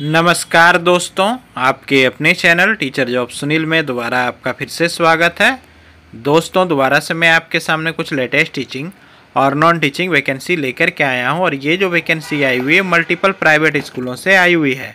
नमस्कार दोस्तों आपके अपने चैनल टीचर जॉब सुनील में दोबारा आपका फिर से स्वागत है दोस्तों दोबारा से मैं आपके सामने कुछ लेटेस्ट टीचिंग और नॉन टीचिंग वैकेंसी लेकर के आया हूं और ये जो वैकेंसी आई हुई है मल्टीपल प्राइवेट स्कूलों से आई हुई है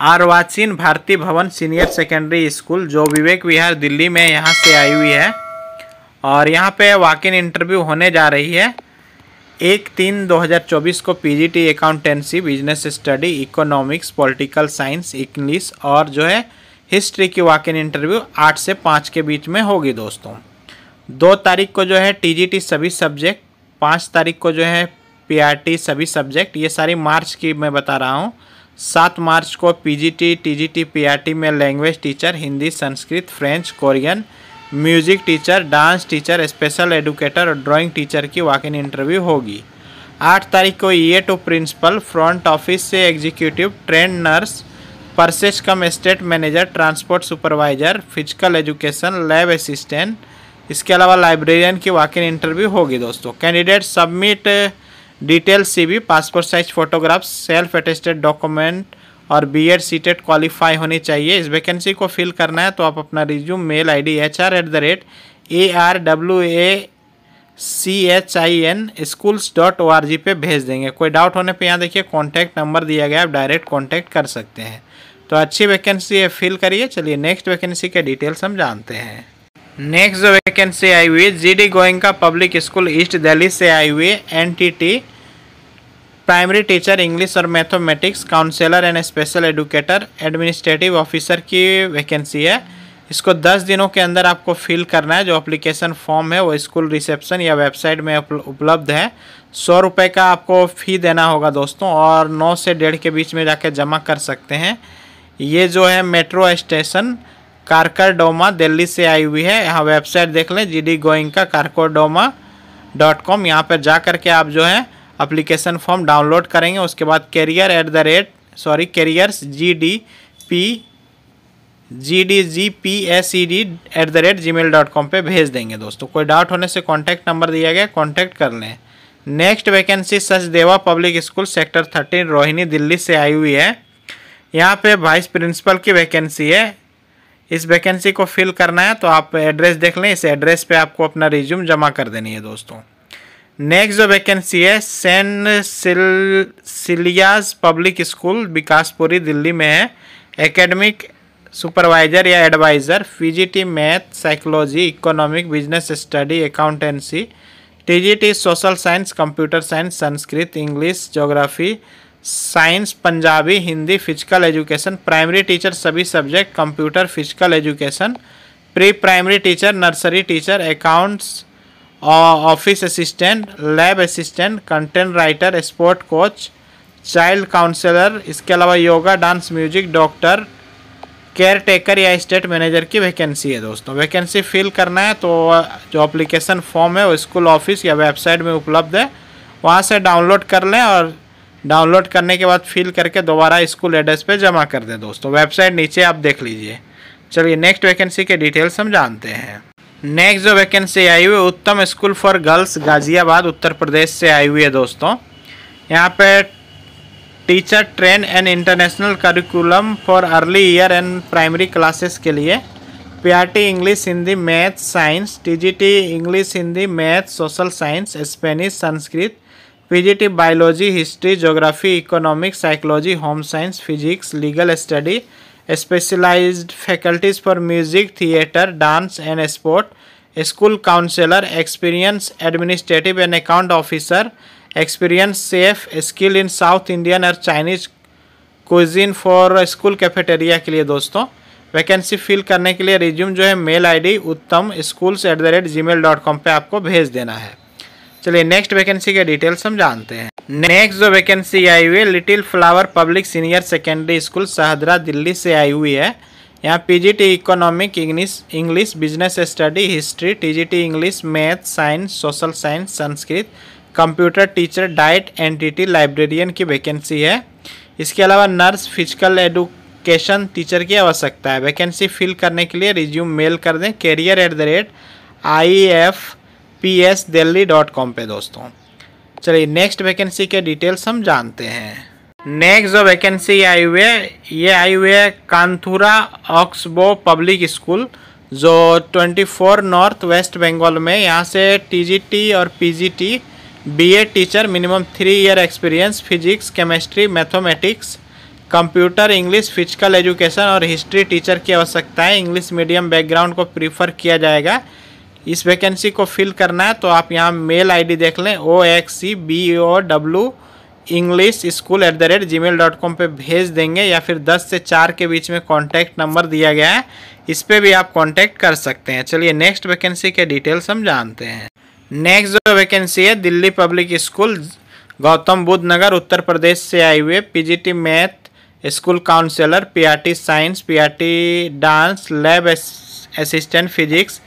आरवाचीन भारती भवन सीनियर सेकेंडरी स्कूल जो विवेक विहार दिल्ली में यहाँ से आई हुई है और यहाँ पे वाक इन इंटरव्यू होने जा रही है एक तीन 2024 को PGT accountancy business study economics political science English और जो है हिस्ट्री की वाक इन इंटरव्यू आठ से पाँच के बीच में होगी दोस्तों दो तारीख को जो है टी सभी सब्जेक्ट पाँच तारीख को जो है पी सभी सब्जेक्ट ये सारी मार्च की मैं बता रहा हूँ सात मार्च को पीजीटी, टीजीटी, पीआरटी में language teacher Hindi Sanskrit French Korean music teacher dance teacher special educator और ड्राइंग टीचर की वाक इन इंटरव्यू होगी आठ तारीख को E A to principal front office से एग्जीक्यूटिव ट्रेंड नर्स परसेस cum estate manager transport supervisor physical education lab assistant इसके अलावा लाइब्रेरियन की वाक इन इंटरव्यू होगी दोस्तों कैंडिडेट सबमिट डिटेल सी भी passport size photograph self attested document और बी एड सीटेड क्वालिफाई होनी चाहिए इस वैकेंसी को फिल करना है तो आप अपना resume mail I D H R at the rate A R W A C H I N schools dot O R G पर भेज देंगे कोई डाउट होने पे यहाँ देखिए कॉन्टैक्ट नंबर दिया गया आप डायरेक्ट कॉन्टैक्ट कर सकते हैं तो अच्छी वैकेंसी है फिल करिए चलिए नेक्स्ट वैकेंसी के डिटेल्स हम जानते हैं नेक्स्ट जो कैन से आई हुई है G Goenka public school east Delhi से आई हुई है एन प्राइमरी टीचर इंग्लिश और mathematics counsellor and special educator administrative officer की वैकेंसी है इसको 10 दिनों के अंदर आपको फिल करना है जो अप्लीकेशन फॉर्म है वो स्कूल रिसेप्शन या वेबसाइट में उपलब्ध है सौ रुपये का आपको फ़ी देना होगा दोस्तों और नौ से डेढ़ के बीच में जाके जमा कर सकते हैं ये जो है मेट्रो स्टेशन डोमा दिल्ली से आई हुई है यहाँ वेबसाइट देख लें जी डी गोइंग का कारकोडोमा डॉट कॉम यहाँ पर जा करके आप जो है अप्लीकेशन फॉर्म डाउनलोड करेंगे उसके बाद career at the rate sorry career G D P G D G P S E D at the rate ji mail dot com पर भेज देंगे दोस्तों कोई डाउट होने से कॉन्टैक्ट नंबर दिया गया कॉन्टैक्ट कर लें next vacancy Sachdeva public school sector thirteen Rohini Delhi से आई हुई है यहाँ पे वाइस प्रिंसिपल की वैकेंसी है इस वैकेंसी को फिल करना है तो आप एड्रेस देख लें इस एड्रेस पे आपको अपना रिज्यूम जमा कर देनी है दोस्तों नेक्स्ट जो वैकेंसी है Saint Cecilia's public school Vikaspuri Delhi में है एकेडमिक सुपरवाइज़र या advisor PGT math psychology economic business study accountancy TGT social science computer science Sanskrit English geography science Punjabi Hindi physical education primary teacher सभी subject computer physical education pre primary teacher nursery teacher accounts office assistant lab assistant content writer sport coach child counsellor इसके अलावा yoga dance music doctor caretaker या estate manager की vacancy है दोस्तों vacancy fill करना है तो जो अप्लीकेशन फॉर्म है वो स्कूल ऑफिस या वेबसाइट में उपलब्ध है वहाँ से डाउनलोड कर लें और डाउनलोड करने के बाद फिल करके दोबारा स्कूल एड्रेस पे जमा कर दें दोस्तों वेबसाइट नीचे आप देख लीजिए चलिए नेक्स्ट वैकेंसी के डिटेल्स हम जानते हैं नेक्स्ट जो वैकेंसी आई हुई Uttam school for girls Ghaziabad Uttar Pradesh से आई हुई है दोस्तों यहाँ पे teacher train and international curriculum for early year and primary classes के लिए PRT English Hindi math science TGT English Hindi math social science Spanish Sanskrit PGT biology history geography economics psychology home science physics legal study specialised faculties for music theatre dance and sport school counsellor experience administrative and account officer experience safe skill in South Indian और Chinese cuisine for school cafeteria के लिए दोस्तों vacancy fill करने के लिए resume जो है mail ID Uttam schools at the rate ji mail dot com पर आपको भेज देना है चलिए नेक्स्ट वैकेंसी के डिटेल्स हम जानते हैं नेक्स्ट जो वैकेंसी आई हुई है little flower public senior secondary school Shahdara Delhi से आई हुई है यहाँ PGT economic English English business study history TGT English math science social science Sanskrit computer teacher dietitian librarian की वैकेंसी है इसके अलावा नर्स फिजिकल एडुकेशन टीचर की आवश्यकता है वैकेंसी फिल करने के लिए रिज्यूम मेल कर दें career at the rate I F P S Delhi dot com पर दोस्तों चलिए नेक्स्ट वैकेंसी के डिटेल्स हम जानते हैं नेक्स्ट जो वैकेंसी आई हुई है ये आई हुई है कानथुरा ऑक्सबो पब्लिक स्कूल जो 24 नॉर्थ वेस्ट बंगाल में यहाँ से टीजीटी और PGT BA teacher minimum three year experience physics chemistry mathematics computer English physical education और हिस्ट्री टीचर की आवश्यकता है इंग्लिश मीडियम बैकग्राउंड को प्रीफर किया जाएगा इस वैकेंसी को फिल करना है तो आप यहाँ मेल आईडी देख लें O X C B O W English school at the rate ji mail dot com पर भेज देंगे या फिर 10 से 4 के बीच में कॉन्टैक्ट नंबर दिया गया है इस पर भी आप कॉन्टैक्ट कर सकते हैं चलिए नेक्स्ट वैकेंसी के डिटेल्स हम जानते हैं नेक्स्ट जो वैकेंसी है दिल्ली पब्लिक स्कूल गौतम बुद्ध नगर उत्तर प्रदेश से आई हुए T math school counsellor T science T dance lab assistant physics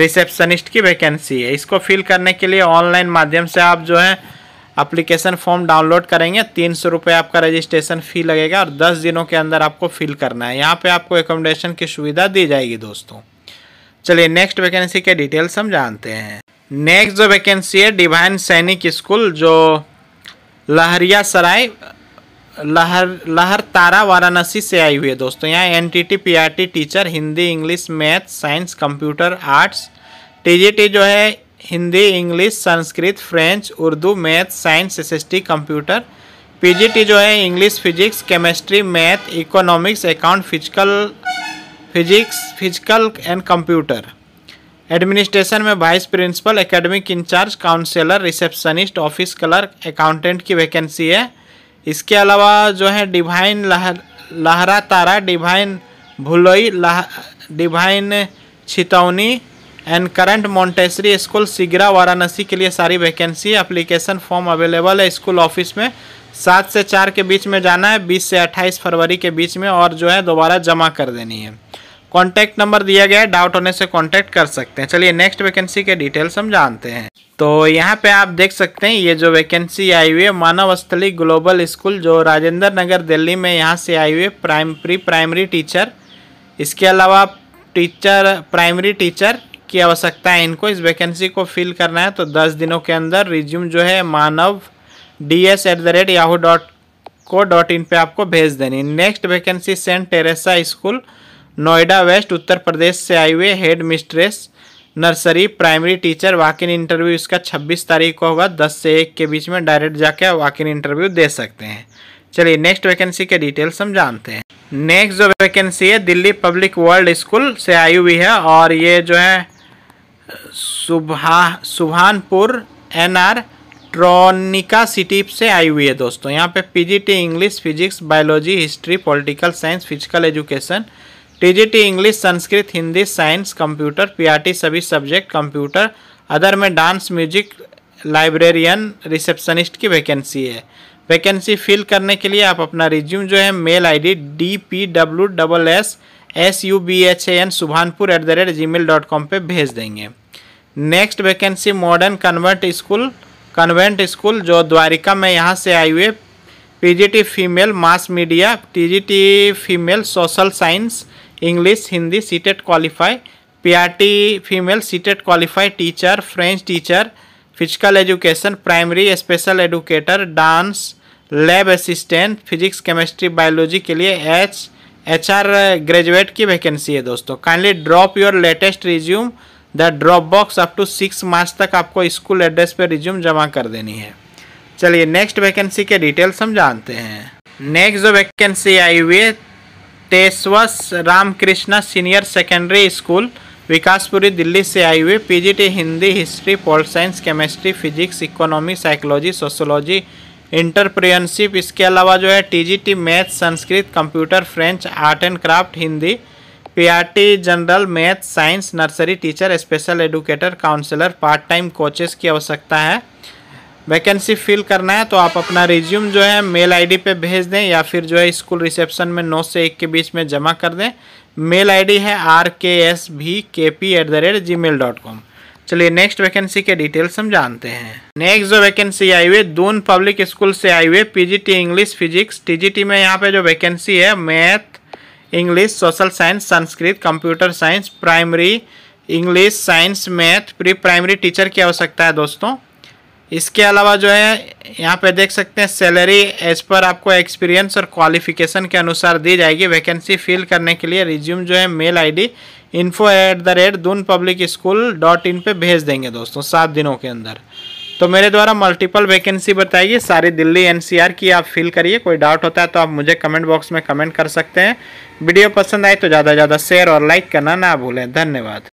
receptionist की वैकेंसी है इसको फिल करने के लिए ऑनलाइन माध्यम से आप जो है अप्लीकेशन फॉर्म डाउनलोड करेंगे तीन सौ रुपये आपका रजिस्ट्रेशन फ़ी लगेगा और दस दिनों के अंदर आपको फिल करना है यहाँ पे आपको एकोमोडेशन की सुविधा दी जाएगी दोस्तों चलिए नेक्स्ट वैकेंसी के डिटेल्स हम जानते हैं नेक्स्ट जो वैकेंसी है डिवाइन सैनिक स्कूल जो लहरिया सराय लहर लहर तारा वाराणसी से आई हुई है दोस्तों यहाँ N T teacher Hindi English math science computer arts T जो है Hindi English Sanskrit French Urdu math science S computer PGT जो है English physics chemistry math economics account physical physics physical and computer administration में vice principal academic in charge counsellor receptionist office clerk accountant की vacancy है इसके अलावा जो है डिवाइन लहर लहरा तारा डिवाइन भुलई लह divine Chhitauni and current Montessori school Sigra Varanasi के लिए सारी वैकेंसी एप्लीकेशन फॉर्म अवेलेबल है स्कूल ऑफिस में सात से चार के बीच में जाना है बीस से अट्ठाईस फरवरी के बीच में और जो है दोबारा जमा कर देनी है कॉन्टैक्ट नंबर दिया गया है डाउट होने से कॉन्टैक्ट कर सकते हैं चलिए नेक्स्ट वैकेंसी के डिटेल्स हम जानते हैं तो यहाँ पे आप देख सकते हैं ये जो वैकेंसी आई हुई है मानव स्थली ग्लोबल स्कूल जो राजेंद्र नगर दिल्ली में यहाँ से आई हुई है प्राइम प्री प्राइमरी टीचर इसके अलावा टीचर प्राइमरी टीचर की आवश्यकता है इनको इस वैकेंसी को फिल करना है तो दस दिनों के अंदर रिज्यूम जो है Manav D S at the rate Yahoo dot co dot in पर आपको भेज देनी next vacancy saint Teresa school Noida west Uttar Pradesh से आई हुई headmistress nursery primary teacher walk in interview इसका 26 तारीख को होगा 10 से 1 के बीच में डायरेक्ट जाके वाक इन इंटरव्यू दे सकते हैं चलिए नेक्स्ट वैकेंसी के डिटेल्स हम जानते हैं नेक्स्ट जो वैकेंसी है दिल्ली पब्लिक वर्ल्ड स्कूल से आई हुई है और ये जो है सुबहानपुर एन आर ट्रॉनिका सिटी से आई हुई है दोस्तों यहाँ पे PGT English physics biology history political science physical education TGT English Sanskrit Hindi science computer PRT सभी सब्जेक्ट कंप्यूटर अदर में डांस म्यूजिक लाइब्रेरियन रिसेप्शनिस्ट की वैकेंसी है वैकेंसी फिल करने के लिए आप अपना रिज्यूम जो है mail ID D P W double S S U B H A N Subhanpur at the rate ji mail dot com पर भेज देंगे next vacancy modern convert school convent school जो द्वारिका में यहाँ से आई जी PGT female mass media TGT female social science English Hindi CTET qualify PRT female CTET qualify teacher French teacher physical education primary special educator dance lab assistant physics chemistry biology के लिए H H R graduate की vacancy है दोस्तों kindly drop your latest resume the drop box up to six March तक आपको school address पर resume जमा कर देनी है चलिए नेक्स्ट वैकेंसी के डिटेल्स हम जानते हैं नेक्स्ट जो वैकेंसी आई हुई है तेसवस Ramakrishna senior secondary school Vikaspuri Delhi से आई हुई PGT Hindi history pol science chemistry physics economy psychology sociology entrepreneurship इसके अलावा जो है TGT math Sanskrit computer French art and craft Hindi PRT general math science nursery teacher special educator counsellor part time coaches की आवश्यकता है वैकेंसी फिल करना है तो आप अपना रिज्यूम जो है मेल आईडी पे भेज दें या फिर जो है स्कूल रिसेप्शन में नौ से एक के बीच में जमा कर दें मेल आईडी है आर के एस भी K P at the rate ji mail dot com चलिए नेक्स्ट वैकेंसी के डिटेल्स हम जानते हैं नेक्स्ट जो वैकेंसी आई हुई है दून पब्लिक स्कूल से आई हुई टी इंग्लिश फिजिक्स टी में यहाँ पर जो वैकेंसी है math English social science Sanskrit computer science primary English science math pre primary teacher की आवश्यकता है दोस्तों इसके अलावा जो है यहाँ पे देख सकते हैं सैलरी एज पर आपको एक्सपीरियंस और क्वालिफिकेशन के अनुसार दी जाएगी वैकेंसी फिल करने के लिए रिज्यूम जो है mail ID info at the rate Doon public school dot in पर भेज देंगे दोस्तों सात दिनों के अंदर तो मेरे द्वारा मल्टीपल वैकेंसी बताइए सारी दिल्ली एनसीआर की आप फिल करिए कोई डाउट होता है तो आप मुझे कमेंट बॉक्स में कमेंट कर सकते हैं वीडियो पसंद आए तो ज़्यादा से ज़्यादा शेयर और लाइक करना ना भूलें धन्यवाद